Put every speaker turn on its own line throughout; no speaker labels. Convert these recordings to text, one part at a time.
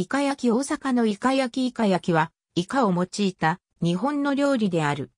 イカ焼き大阪のイカ焼きイカ焼きは、イカを用いた日本の料理である。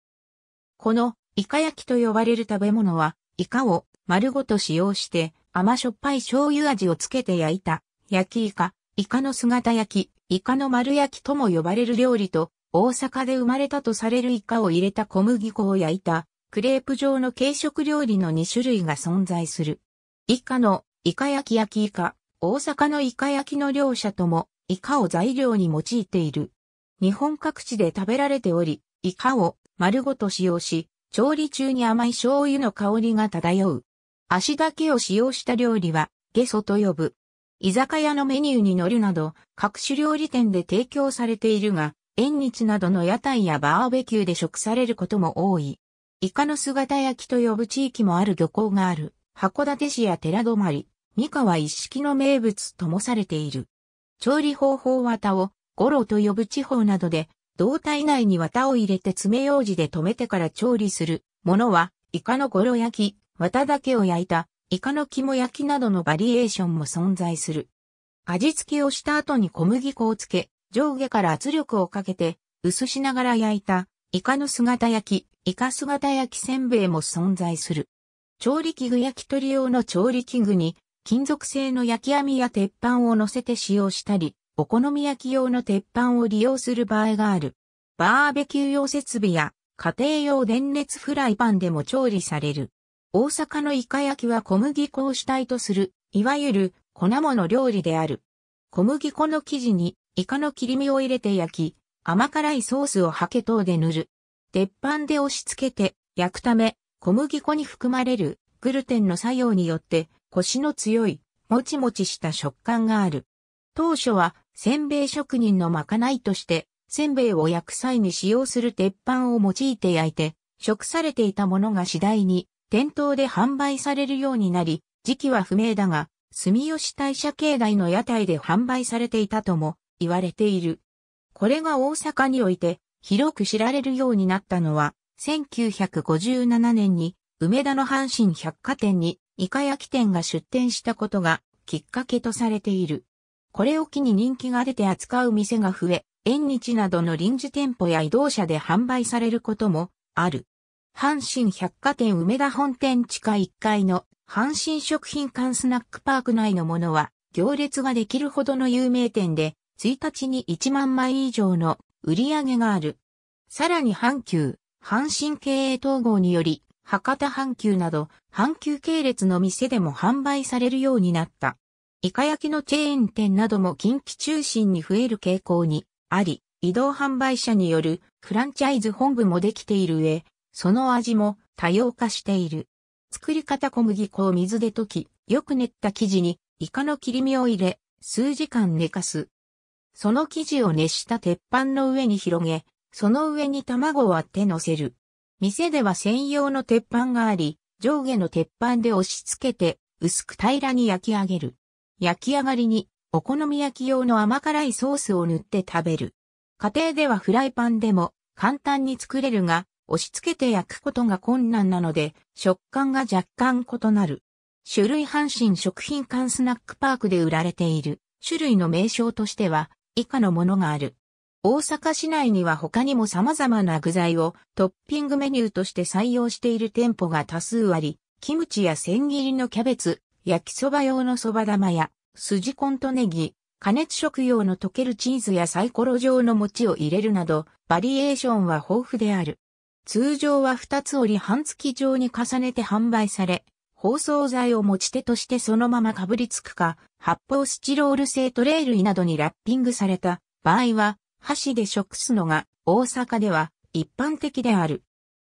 このイカ焼きと呼ばれる食べ物は、イカを丸ごと使用して甘しょっぱい醤油味をつけて焼いた焼きイカ、イカの姿焼き、イカの丸焼きとも呼ばれる料理と、大阪で生まれたとされるイカを入れた小麦粉を焼いたクレープ状の軽食料理の2種類が存在する。以下のイカ焼き焼きイカ、大阪のイカ焼きの両者ともイカを材料に用いている。日本各地で食べられており、イカを丸ごと使用し、調理中に甘い醤油の香りが漂う。足だけを使用した料理は、ゲソと呼ぶ。居酒屋のメニューに載るなど、各種料理店で提供されているが、縁日などの屋台やバーベキューで食されることも多い。イカの姿焼きと呼ぶ地域もある漁港がある、函館市や寺泊、三河一式の名物ともされている。調理方法綿を、ゴロと呼ぶ地方などで、胴体内に綿を入れて爪楊枝で止めてから調理するものは、イカのゴロ焼き、綿だけを焼いた、イカの肝焼きなどのバリエーションも存在する。味付けをした後に小麦粉をつけ、上下から圧力をかけて、薄しながら焼いた、イカの姿焼き、イカ姿焼きせんべいも存在する。調理器具焼き鳥用の調理器具に、金属製の焼き網や鉄板を乗せて使用したり、お好み焼き用の鉄板を利用する場合がある。バーベキュー用設備や家庭用電熱フライパンでも調理される。大阪のイカ焼きは小麦粉を主体とする、いわゆる粉物料理である。小麦粉の生地にイカの切り身を入れて焼き、甘辛いソースをハケ等で塗る。鉄板で押し付けて焼くため、小麦粉に含まれるグルテンの作用によってコシの強い、もちもちした食感がある。当初は、せんべい職人のまかないとして、せんべいを焼く際に使用する鉄板を用いて焼いて、食されていたものが次第に、店頭で販売されるようになり、時期は不明だが、住吉大社境内の屋台で販売されていたとも言われている。これが大阪において広く知られるようになったのは1957年に梅田の阪神百貨店にイカ焼き店が出店したことがきっかけとされている。これを機に人気が出て扱う店が増え、縁日などの臨時店舗や移動車で販売されることもある。阪神百貨店梅田本店地下1階の阪神食品館スナックパーク内のものは行列ができるほどの有名店で1日に1万枚以上の売り上げがある。さらに阪急、阪神経営統合により博多阪急など、阪急系列の店でも販売されるようになった。イカ焼きのチェーン店なども近畿中心に増える傾向にあり、移動販売者によるフランチャイズ本部もできている上、その味も多様化している。作り方小麦粉を水で溶き、よく練った生地にイカの切り身を入れ、数時間寝かす。その生地を熱した鉄板の上に広げ、その上に卵を割って乗せる。店では専用の鉄板があり、上下の鉄板で押し付けて、薄く平らに焼き上げる。焼き上がりに、お好み焼き用の甘辛いソースを塗って食べる。家庭ではフライパンでも簡単に作れるが、押し付けて焼くことが困難なので、食感が若干異なる。種類阪神食品館スナックパークで売られている種類の名称としては、以下のものがある。大阪市内には他にも様々な具材をトッピングメニューとして採用している店舗が多数あり、キムチや千切りのキャベツ、焼きそば用のそば玉や、筋コントネギ、加熱食用の溶けるチーズやサイコロ状の餅を入れるなど、バリエーションは豊富である。通常は二つ折り半月状に重ねて販売され、包装材を持ち手としてそのままかぶりつくか、発泡スチロール製トレイ類などにラッピングされた場合は、箸で食すのが大阪では一般的である。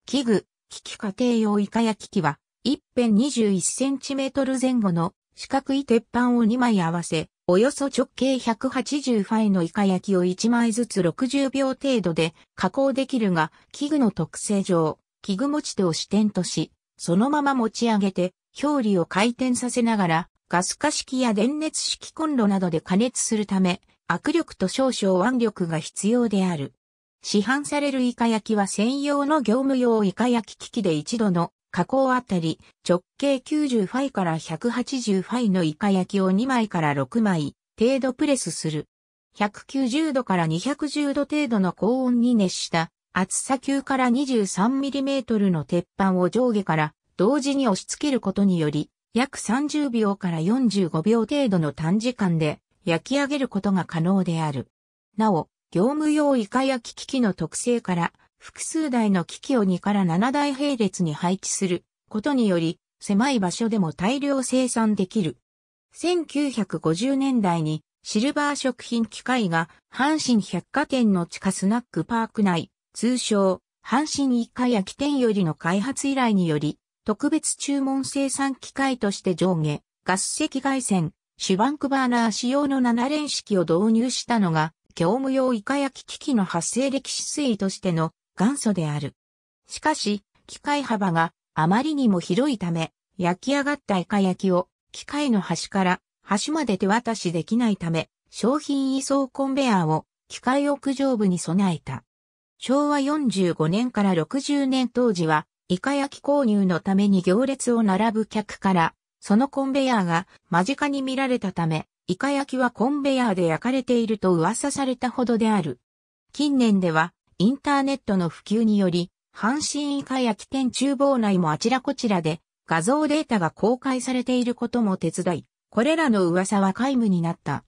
器具、機器家庭用イカ焼き器は、一辺2 1トル前後の四角い鉄板を2枚合わせ、およそ直径180ファイのイカ焼きを1枚ずつ60秒程度で加工できるが、器具の特性上、器具持ち手を支点とし、そのまま持ち上げて、表裏を回転させながら、ガス化式や電熱式コンロなどで加熱するため、握力と少々腕力が必要である。市販されるイカ焼きは専用の業務用イカ焼き機器で一度の加工あたり直径90ファイから180ファイのイカ焼きを2枚から6枚程度プレスする。190度から210度程度の高温に熱した厚さ9から 23mm の鉄板を上下から同時に押し付けることにより約30秒から45秒程度の短時間で焼き上げることが可能である。なお、業務用イカ焼き機器の特性から、複数台の機器を2から7台並列に配置することにより、狭い場所でも大量生産できる。1950年代にシルバー食品機械が阪神百貨店の地下スナックパーク内、通称阪神一家焼き店よりの開発依頼により、特別注文生産機械として上下、ガス赤外線、シュバンクバーナー仕様の7連式を導入したのが、業務用イカ焼き機器の発生歴史推移としての元祖である。しかし、機械幅があまりにも広いため、焼き上がったイカ焼きを機械の端から端まで手渡しできないため、商品移送コンベアを機械屋上部に備えた。昭和45年から60年当時は、イカ焼き購入のために行列を並ぶ客から、そのコンベヤーが間近に見られたため、イカ焼きはコンベヤーで焼かれていると噂されたほどである。近年では、インターネットの普及により、阪神イカ焼き店厨房内もあちらこちらで、画像データが公開されていることも手伝い、これらの噂は皆無になった。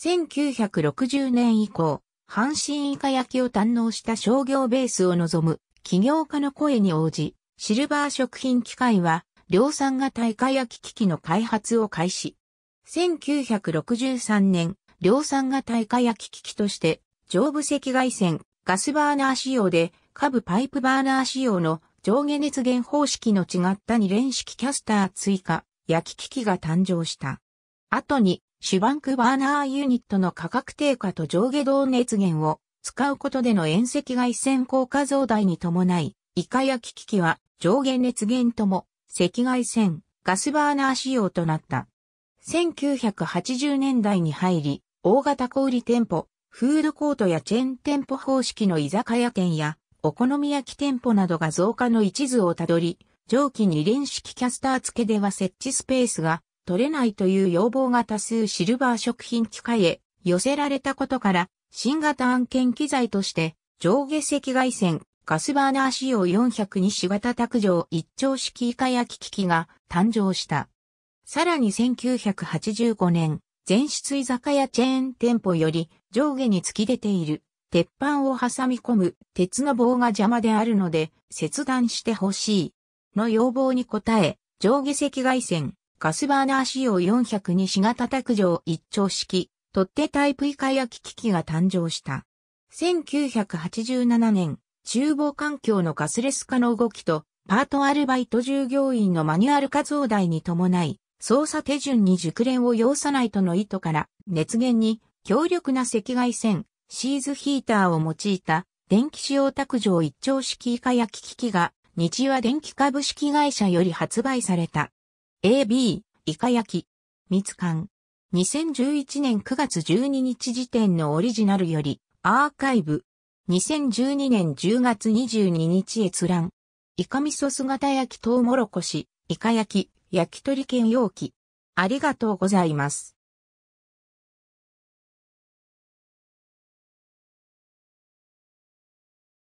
1960年以降、阪神イカ焼きを堪能した商業ベースを望む起業家の声に応じ、シルバー食品機械は量産型イカ焼き機器の開発を開始。1963年、量産型イカ焼き機器として、上部赤外線、ガスバーナー仕様で、下部パイプバーナー仕様の上下熱源方式の違った二連式キャスター追加、焼き機器が誕生した。後に、シュバンクバーナーユニットの価格低下と上下動熱源を使うことでの遠赤外線効果増大に伴い、イカ焼き機器は上下熱源とも赤外線、ガスバーナー仕様となった。1980年代に入り、大型小売店舗、フードコートやチェーン店舗方式の居酒屋店や、お好み焼き店舗などが増加の一途をたどり、蒸気に連式キャスター付けでは設置スペースが取れないという要望が多数シルバー食品機械へ寄せられたことから、新型案件機材として上下赤外線ガスバーナー仕様402型卓上一丁式イカ焼き機器が誕生した。さらに1985年、全室居酒屋チェーン店舗より上下に突き出ている鉄板を挟み込む鉄の棒が邪魔であるので切断してほしい。の要望に応え、上下赤外線、ガスバーナー仕様402型卓上一丁式、取っ手タイプイカ焼き機器が誕生した。1987年、厨房環境のガスレス化の動きと、パートアルバイト従業員のマニュアル化増大に伴い、操作手順に熟練を要さないとの意図から、熱源に強力な赤外線、シーズヒーターを用いた電気使用卓上一丁式以下焼き機器が、日和電気株式会社より発売された。AB、イカ焼き、密館。2011年9月12日時点のオリジナルより、アーカイブ、2012年10月22日閲覧。イカ味噌姿焼きとうもろこし、イカ焼き、焼き鳥兼容器。ありがとうございます。